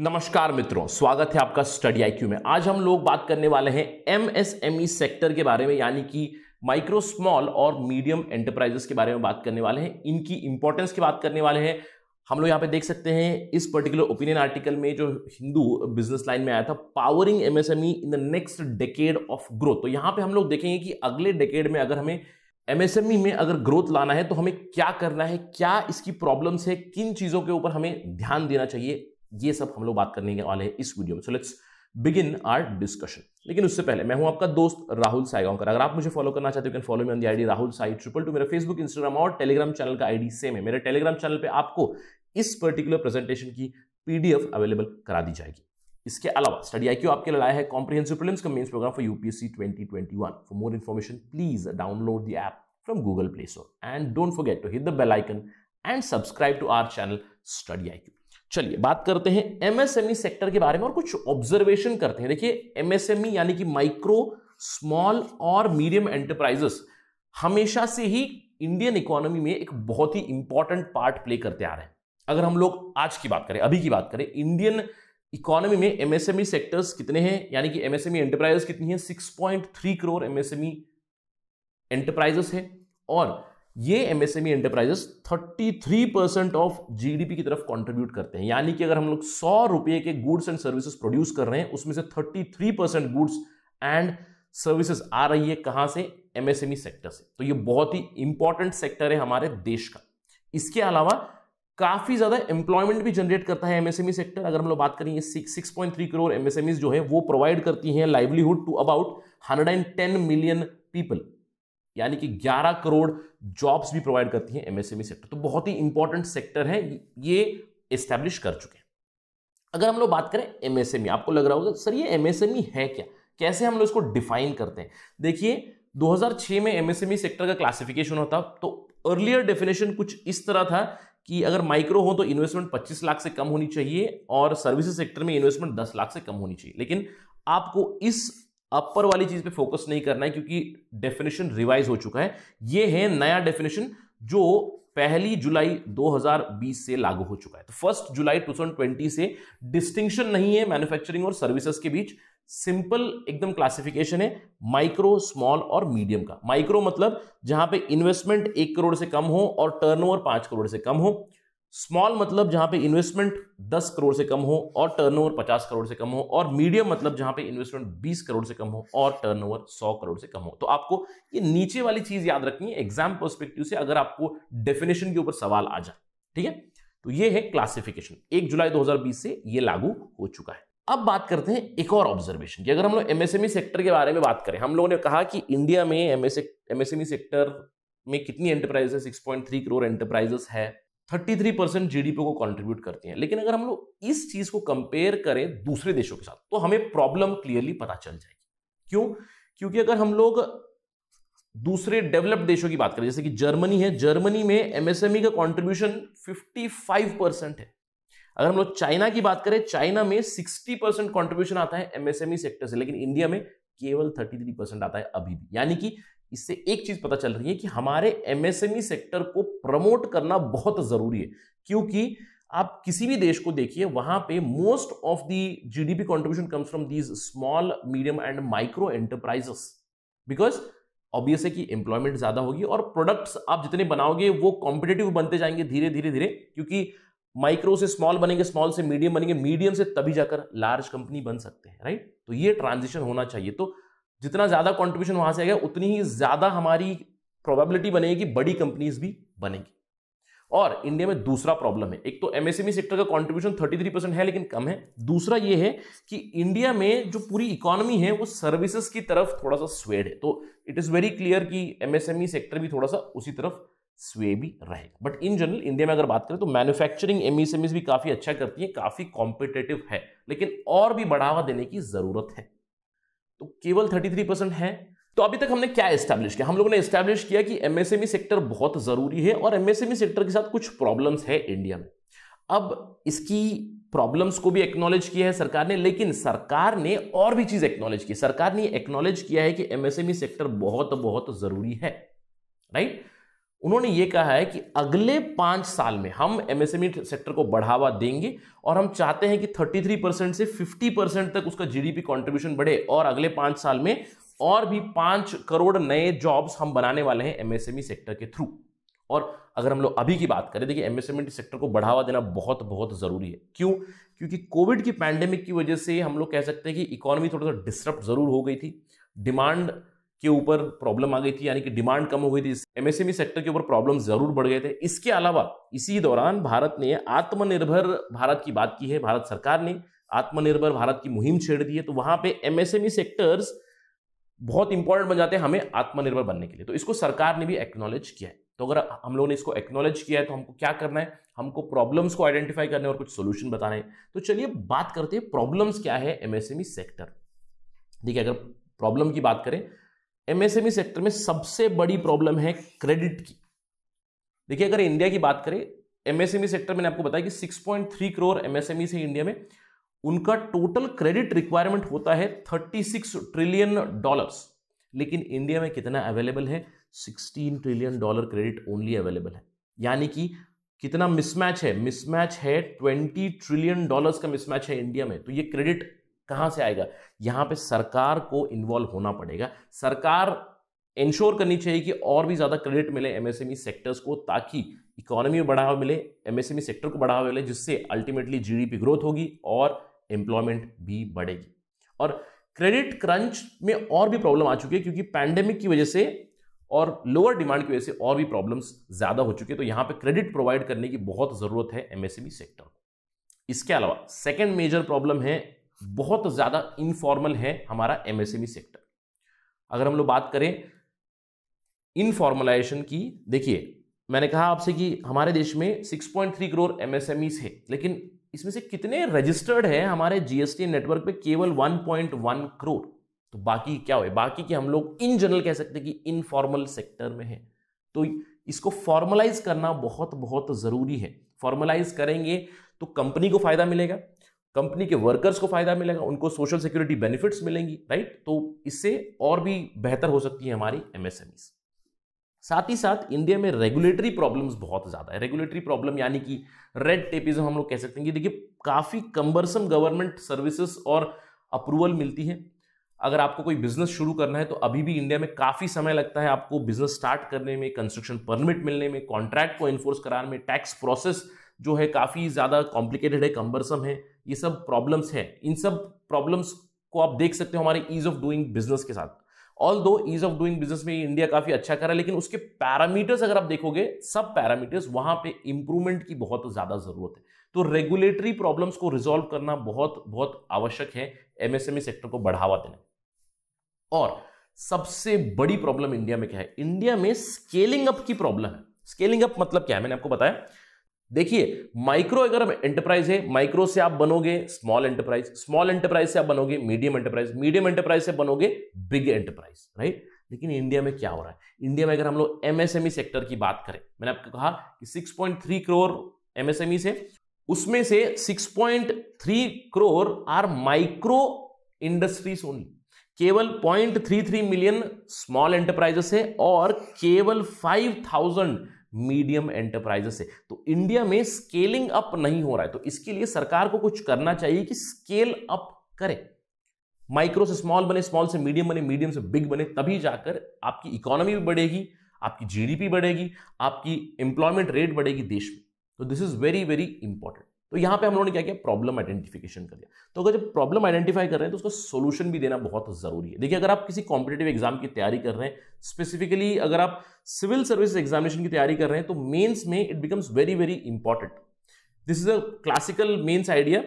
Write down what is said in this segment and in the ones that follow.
नमस्कार मित्रों स्वागत है आपका स्टडी आई में आज हम लोग बात करने वाले हैं एमएसएमई सेक्टर के बारे में यानी कि माइक्रो स्मॉल और मीडियम एंटरप्राइजेस के बारे में बात करने वाले हैं इनकी इंपॉर्टेंस की बात करने वाले हैं हम लोग यहाँ पे देख सकते हैं इस पर्टिकुलर ओपिनियन आर्टिकल में जो हिंदू बिजनेस लाइन में आया था powering MSME in the next decade of growth तो यहाँ पे हम लोग देखेंगे कि अगले डेकेड में अगर हमें एमएसएमई e में अगर ग्रोथ लाना है तो हमें क्या करना है क्या इसकी प्रॉब्लम्स है किन चीज़ों के ऊपर हमें ध्यान देना चाहिए ये सब हम लोग बात करने के वाले हैं इस वीडियो में so let's begin our discussion लेकिन उससे पहले मैं हूं आपका दोस्त राहुल साईगांवकर अगर आप मुझे फॉलो करना चाहते हो can follow me on the ID Rahul Sai triple two मेरा फेसबुक इंस्टाग्राम और टेलीग्राम चैनल का आईडी सेम है मेरे टेलीग्राम चैनल पे आपको इस पर्टिकुलर प्रेजेंटेशन की पीडीएफ अवेलेबल करा दी जाएगी इसके अलावा स्टडी आई आपके लिए लाया है comprehensive prelims cum mains programme for UPSC 2021 for more information please download the app from Google Play Store and don't forget to hit the bell icon and subscribe to our channel study I चलिए बात करते हैं MSME sector e के बारे में और कुछ observation करते हैं देखिए एमएसएमई e यानी कि माइक्रो स्मॉल और मीडियम एंटरप्राइजेस हमेशा से ही इंडियन इकोनॉमी में एक बहुत ही इंपॉर्टेंट पार्ट प्ले करते आ रहे हैं अगर हम लोग आज की बात करें अभी की बात करें इंडियन इकोनॉमी में एमएसएमई सेक्टर्स e कितने हैं यानी कि एमएसएमई एंटरप्राइजेस कितनी है सिक्स करोड़ एमएसएमई एंटरप्राइजेस है और ये MSME enterprises 33 percent of GDP की तरफ कंट्रीब्यूट करते हैं यानी कि अगर हम लोग सौ रुपए के गुड्स एंड सर्विसेज प्रोड्यूस कर रहे हैं उसमें से 33 परसेंट गुड्स एंड सर्विसेज आ रही है कहां से एमएसएमई सेक्टर e से तो ये बहुत ही इंपॉर्टेंट सेक्टर है हमारे देश का इसके अलावा काफी ज्यादा एम्प्लॉयमेंट भी जनरेट करता है एमएसएमई सेक्टर e अगर हम लोग बात करेंगे six point three crore MSME जो है वो प्रोवाइड करती है livelihood to about hundred and ten million people यानी कि 11 करोड़ जॉब्स भी प्रोवाइड करती है एमएसएमई सेक्टर तो बहुत ही इंपॉर्टेंट सेक्टर है ये एस्टेब्लिश कर चुके हैं अगर हम लोग बात करें एमएसएमई e, आपको लग रहा होगा सर ये एमएसएमई e है क्या कैसे हम लोग इसको डिफाइन करते हैं देखिए 2006 में एमएसएमई सेक्टर e का क्लासिफिकेशन होता तो अर्लियर डेफिनेशन कुछ इस तरह था कि अगर माइक्रो हो तो इन्वेस्टमेंट 25 लाख से कम होनी चाहिए और सर्विसेज सेक्टर में इन्वेस्टमेंट 10 लाख से कम होनी चाहिए लेकिन आपको इस अपर वाली चीज पे फोकस नहीं करना है क्योंकि डेफिनेशन रिवाइज हो चुका है ये है नया डेफिनेशन जो पहली जुलाई 2020 से लागू हो चुका है तो फर्स्ट जुलाई 2020 से डिस्टिंक्शन नहीं है मैन्युफैक्चरिंग और सर्विसेज के बीच सिंपल एकदम क्लासिफिकेशन है माइक्रो स्मॉल और मीडियम का माइक्रो मतलब जहां पे इन्वेस्टमेंट एक करोड़ से कम हो और टर्नओवर पांच करोड़ से कम हो स्मॉल मतलब जहां पे इन्वेस्टमेंट 10 करोड़ से कम हो और टर्नओवर 50 करोड़ से कम हो और मीडियम मतलब जहां पे इन्वेस्टमेंट 20 करोड़ से कम हो और टर्नओवर 100 करोड़ से कम हो तो आपको ये नीचे वाली चीज याद रखनी है एग्जाम पर्सपेक्टिव से अगर आपको डेफिनेशन के ऊपर सवाल आ जाए ठीक है तो ये है क्लासिफिकेशन एक जुलाई दो से ये लागू हो चुका है अब बात करते हैं एक और ऑब्जर्वेशन की अगर हम लोग एमएसएमई सेक्टर e के बारे में बात करें हम लोगों ने कहा कि इंडिया में एमएसएमई सेक्टर e में कितनी एंटरप्राइजेस 6.3 करोड़ एंटरप्राइजेस है थर्टी थ्री परसेंट जी को कंट्रीब्यूट करती हैं लेकिन अगर हम लोग इस चीज को कंपेयर करें दूसरे देशों के साथ तो हमें प्रॉब्लम क्लियरली पता चल जाएगी क्यों क्योंकि अगर हम लोग दूसरे डेवलप्ड देशों की बात करें जैसे कि जर्मनी है जर्मनी में एमएसएमई e का फिफ्टी फाइव परसेंट है अगर हम लोग चाइना की बात करें चाइना में सिक्सटी परसेंट कॉन्ट्रीब्यूशन आता है एमएसएमई सेक्टर e से लेकिन इंडिया में केवल 33 परसेंट आता है अभी भी यानी कि इससे एक चीज पता चल रही है कि हमारे एमएसएमई सेक्टर e को प्रमोट करना बहुत जरूरी है क्योंकि आप किसी भी देश को देखिए वहां पे most of the GDP contribution comes from these small medium and micro enterprises because obvious है कि एम्प्लॉयमेंट ज्यादा होगी और प्रोडक्ट्स आप जितने बनाओगे वो कॉम्पिटेटिव बनते जाएंगे धीरे धीरे धीरे क्योंकि माइक्रो से स्मॉल बनेंगे स्मॉल से मीडियम बनेंगे मीडियम से तभी जाकर लार्ज कंपनी बन सकते हैं राइट तो ये ट्रांजिशन होना चाहिए तो जितना ज़्यादा कॉन्ट्रीब्यूशन वहाँ से आएगा उतनी ही ज़्यादा हमारी प्रोबेबिलिटी बनेगी कि बड़ी कंपनीज भी बनेगी और इंडिया में दूसरा प्रॉब्लम है एक तो एमएसएमई सेक्टर e का कॉन्ट्रीब्यूशन थर्टी थ्री परसेंट है लेकिन कम है दूसरा ये है कि इंडिया में जो पूरी इकोनॉमी है वो सर्विसेज की तरफ थोड़ा सा स्वेड है तो इट इज़ वेरी क्लियर कि एमएसएमई सेक्टर e भी थोड़ा सा उसी तरफ स्वे भी रहेगा बट इन जनरल इंडिया में अगर बात करें तो मैन्युफैक्चरिंग एमएसएमईज भी काफ़ी अच्छा करती है काफ़ी कॉम्पिटेटिव है लेकिन और भी बढ़ावा देने की ज़रूरत है तो केवल 33 परसेंट है तो अभी तक हमने क्या एस्टैब्लिश किया हम लोगों ने एस्टैब्लिश किया कि एमएसएमई सेक्टर e बहुत ज़रूरी है और एमएसएमई सेक्टर e के साथ कुछ प्रॉब्लम्स है इंडिया में अब इसकी प्रॉब्लम्स को भी एक्नॉलेज किया है सरकार ने लेकिन सरकार ने और भी चीज़ एक्नॉलेज की सरकार ने एक्नॉलेज किया है कि एमएसएमई सेक्टर e बहुत बहुत ज़रूरी है राइट right? उन्होंने ये कहा है कि अगले पाँच साल में हम एमएसएमई सेक्टर e को बढ़ावा देंगे और हम चाहते हैं कि 33 परसेंट से 50 परसेंट तक उसका जीडीपी कंट्रीब्यूशन बढ़े और अगले पाँच साल में और भी पाँच करोड़ नए जॉब्स हम बनाने वाले हैं एमएसएमई सेक्टर e के थ्रू और अगर हम लोग अभी की बात करें देखिए एमएसएमई सेक्टर e को बढ़ावा देना बहुत बहुत ज़रूरी है क्यों क्योंकि कोविड की पैंडेमिक की वजह से हम लोग कह सकते हैं कि इकोनॉमी थोड़ा सा डिस्टर्ब ज़रूर हो गई थी डिमांड के ऊपर प्रॉब्लम आ गई थी यानी कि डिमांड कम हो गई थी एमएसएमई सेक्टर e के ऊपर प्रॉब्लम जरूर बढ़ गए थे इसके अलावा इसी दौरान भारत ने आत्मनिर्भर भारत की बात की है भारत सरकार ने आत्मनिर्भर भारत की मुहिम छेड़ दी है तो वहां पे एमएसएमई सेक्टर्स e बहुत इंपॉर्टेंट बन जाते हैं हमें आत्मनिर्भर बनने के लिए तो इसको सरकार ने भी एक्नोलेज किया है तो अगर हम लोगों ने इसको एक्नॉलेज किया है तो हमको क्या करना है हमको प्रॉब्लम्स को आइडेंटिफाई करने और कुछ सोल्यूशन बताने तो चलिए बात करते हैं प्रॉब्लम्स क्या है एमएसएमई सेक्टर e देखिए अगर प्रॉब्लम की बात करें एमएसएमई सेक्टर e में सबसे बड़ी प्रॉब्लम है क्रेडिट की देखिए अगर इंडिया की बात करें एमएसएमई सेक्टर e मैंने आपको बताया कि 6.3 करोड़ एमएसएमई से इंडिया में उनका टोटल क्रेडिट रिक्वायरमेंट होता है 36 ट्रिलियन डॉलर्स लेकिन इंडिया में कितना अवेलेबल है 16 trillion dollar credit only available है यानी कि कितना मिसमैच है मिसमैच है 20 ट्रिलियन डॉलर्स का मिसमैच है इंडिया में तो ये क्रेडिट कहाँ से आएगा यहाँ पे सरकार को इन्वॉल्व होना पड़ेगा सरकार इंश्योर करनी चाहिए कि और भी ज़्यादा क्रेडिट मिले एमएसएमई सेक्टर्स e को ताकि इकोनॉमी में बढ़ावा मिले एमएसएमई सेक्टर e को बढ़ावा मिले जिससे अल्टीमेटली जीडीपी ग्रोथ होगी और एम्प्लॉयमेंट भी बढ़ेगी और क्रेडिट क्रंच में और भी प्रॉब्लम आ चुकी है क्योंकि पैंडेमिक की वजह से और लोअर डिमांड की वजह से और भी प्रॉब्लम्स ज़्यादा हो चुकी है तो यहाँ पे क्रेडिट प्रोवाइड करने की बहुत ज़रूरत है एमएसएमई सेक्टर e को इसके अलावा सेकेंड मेजर प्रॉब्लम है बहुत ज़्यादा इनफॉर्मल है हमारा एमएसएमई सेक्टर e अगर हम लोग बात करें इनफॉर्मलाइजेशन की देखिए मैंने कहा आपसे कि हमारे देश में 6.3 करोड़ एमएसएमईस है लेकिन इसमें से कितने रजिस्टर्ड है हमारे जीएसटी नेटवर्क पे केवल 1.1 करोड़ तो बाकी क्या हुए बाकी के हम लोग इन जनरल कह सकते हैं कि इनफॉर्मल सेक्टर में है तो इसको फॉर्मलाइज करना बहुत बहुत ज़रूरी है फॉर्मलाइज करेंगे तो कंपनी को फायदा मिलेगा कंपनी के वर्कर्स को फायदा मिलेगा उनको सोशल सिक्योरिटी बेनिफिट्स मिलेंगी राइट तो इससे और भी बेहतर हो सकती है हमारी एमएसएमई साथ ही साथ इंडिया में रेगुलेटरी प्रॉब्लम्स बहुत ज़्यादा है रेगुलेटरी प्रॉब्लम यानी कि रेड टेपिज्म हम लोग कह सकते हैं कि देखिए काफ़ी कंबरसम गवर्नमेंट सर्विसेज और अप्रूवल मिलती है अगर आपको कोई बिजनेस शुरू करना है तो अभी भी इंडिया में काफ़ी समय लगता है आपको बिजनेस स्टार्ट करने में कंस्ट्रक्शन परमिट मिलने में कॉन्ट्रैक्ट को इन्फोर्स कराने में टैक्स प्रोसेस जो है काफ़ी ज़्यादा कॉम्प्लिकेटेड है कंबरसम है ये सब प्रॉब्लम्स हैं इन सब प्रॉब्लम्स को आप देख सकते हो हमारे ईज ऑफ डूइंग बिजनेस के साथ although ease of doing business में इंडिया काफी अच्छा कर रहा है लेकिन उसके पैरामीटर्स अगर आप देखोगे सब पैरामीटर्स वहां पे इंप्रूवमेंट की बहुत ज्यादा जरूरत है तो रेगुलेटरी प्रॉब्लम्स को रिजॉल्व करना बहुत बहुत आवश्यक है एमएसएमई सेक्टर e को बढ़ावा देना और सबसे बड़ी प्रॉब्लम इंडिया में क्या है इंडिया में स्केलिंग अप की प्रॉब्लम है स्केलिंग अप मतलब क्या है मैंने आपको बताया देखिए माइक्रो अगर एंटरप्राइज है माइक्रो से आप बनोगे स्मॉल एंटरप्राइज स्मॉल एंटरप्राइज से आप बनोगे मीडियम एंटरप्राइज मीडियम एंटरप्राइज से बनोगे बिग एंटरप्राइज राइट लेकिन इंडिया में क्या हो रहा है इंडिया में अगर हम लोग एमएसएमई सेक्टर e की बात करें मैंने आपको कहा कि 6.3 करोड़ एमएसएमई से उसमें से 6.3 crore are micro industries only केवल 0.33 मिलियन स्मॉल एंटरप्राइजेस है और केवल 5000 मीडियम एंटरप्राइजेस से तो इंडिया में स्केलिंग अप नहीं हो रहा है तो इसके लिए सरकार को कुछ करना चाहिए कि स्केल अप करे माइक्रो से स्मॉल बने स्मॉल से मीडियम बने मीडियम से बिग बने तभी जाकर आपकी इकोनॉमी भी बढ़ेगी आपकी जीडीपी बढ़ेगी आपकी एम्प्लॉयमेंट रेट बढ़ेगी देश में तो this is very very important तो यहाँ पे हम लोगों ने क्या किया प्रॉब्लम आइडेंटिफिकेशन कर दिया तो अगर जब प्रॉब्लम आइडेंटिफाई कर रहे हैं तो उसका सोल्यूशन भी देना बहुत जरूरी है देखिए अगर आप किसी कॉम्पिटेटिव एग्जाम की तैयारी कर रहे हैं स्पेसिफिकली अगर आप सिविल सर्विस एग्जामिनेशन की तैयारी कर रहे हैं तो मेन्स में it becomes very very important this is a classical mains idea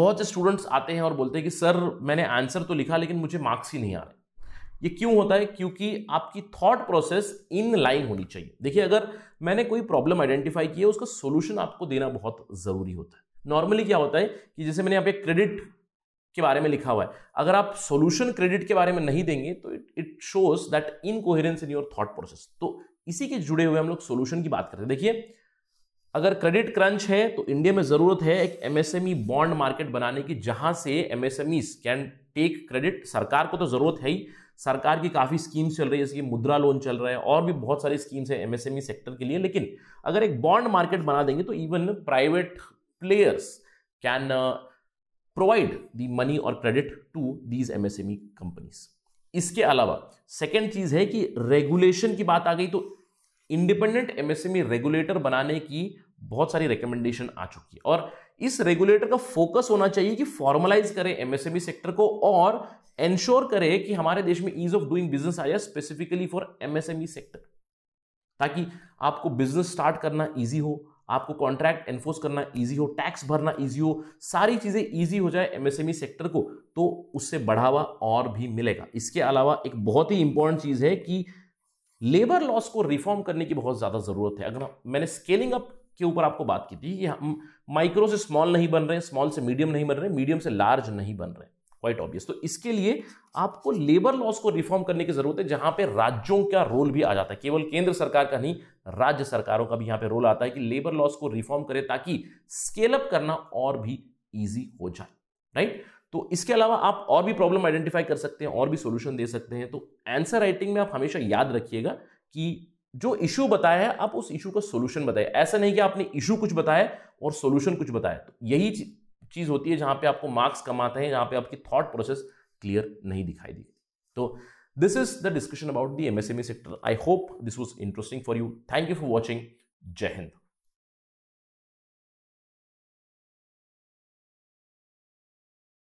बहुत से स्टूडेंट्स आते हैं और बोलते हैं कि सर मैंने आंसर तो लिखा लेकिन मुझे मार्क्स ही नहीं आ रहे ये क्यों होता है क्योंकि आपकी थॉट प्रोसेस इन लाइन होनी चाहिए देखिए अगर मैंने कोई प्रॉब्लम आइडेंटिफाई की है उसका सोल्यूशन आपको देना बहुत ज़रूरी होता है नॉर्मली क्या होता है कि जैसे मैंने यहाँ पे क्रेडिट के बारे में लिखा हुआ है अगर आप सोल्यूशन क्रेडिट के बारे में नहीं देंगे तो it it shows that incoherence in your thought process तो इसी के जुड़े हुए हम लोग सोल्यूशन की बात करते हैं देखिए अगर क्रेडिट क्रंच है तो इंडिया में ज़रूरत है एक एमएसएमई e बॉन्ड मार्केट बनाने की जहां से एमएसएमई कैन टेक क्रेडिट सरकार को तो ज़रूरत है ही सरकार की काफ़ी स्कीम्स चल रही है जैसे कि मुद्रा लोन चल रहा है और भी बहुत सारी स्कीम्स है एमएसएमई e सेक्टर के लिए लेकिन अगर एक बॉन्ड मार्केट बना देंगे तो even private players can provide the money और credit to these MSME companies इसके अलावा सेकेंड चीज़ है कि रेगुलेशन की बात आ गई तो इंडिपेंडेंट एमएसएमई e रेगुलेटर बनाने की बहुत सारी रिकमेंडेशन आ चुकी है और इस रेगुलेटर का फोकस होना चाहिए कि फॉर्मलाइज करे एमएसएमई सेक्टर को और एंश्योर करे कि हमारे देश में ईज ऑफ डूइंग बिजनेस आया स्पेसिफिकली फॉर एमएसएमई सेक्टर ताकि आपको बिजनेस स्टार्ट करना ईजी हो आपको कॉन्ट्रैक्ट एनफोर्स करना ईजी हो टैक्स भरना ईजी हो सारी चीज़ें ईजी हो जाए एमएसएमई सेक्टर e को तो उससे बढ़ावा और भी मिलेगा इसके अलावा एक बहुत ही इंपॉर्टेंट चीज़ है कि लेबर लॉस को रिफॉर्म करने की बहुत ज़्यादा ज़रूरत है अगर मैंने स्केलिंग अप के ऊपर आपको बात की थी कि हम माइक्रो से स्मॉल नहीं बन रहे स्मॉल से मीडियम नहीं बन रहे मीडियम से लार्ज नहीं बन रहे क्वाइट ऑब्वियस तो इसके लिए आपको लेबर लॉस को रिफॉर्म करने की जरूरत है जहां पे राज्यों का रोल भी आ जाता है केवल केंद्र सरकार का नहीं राज्य सरकारों का भी यहां पे रोल आता है कि लेबर लॉस को रिफॉर्म करें ताकि स्केल अप करना और भी ईजी हो जाए राइट तो इसके अलावा आप और भी प्रॉब्लम आइडेंटिफाई कर सकते हैं और भी सोल्यूशन दे सकते हैं तो आंसर राइटिंग में आप हमेशा याद रखिएगा कि जो इशू बताया है आप उस इशू का सोल्यूशन बताए ऐसा नहीं कि आपने इशू कुछ बताया और सोल्यूशन कुछ बताया तो यही चीज़ होती है जहाँ पे आपको मार्क्स कम आते हैं जहाँ पे आपकी थॉट प्रोसेस क्लियर नहीं दिखाई दी तो this is the discussion about the MSME sector I hope this was interesting for you thank you for watching जय हिंद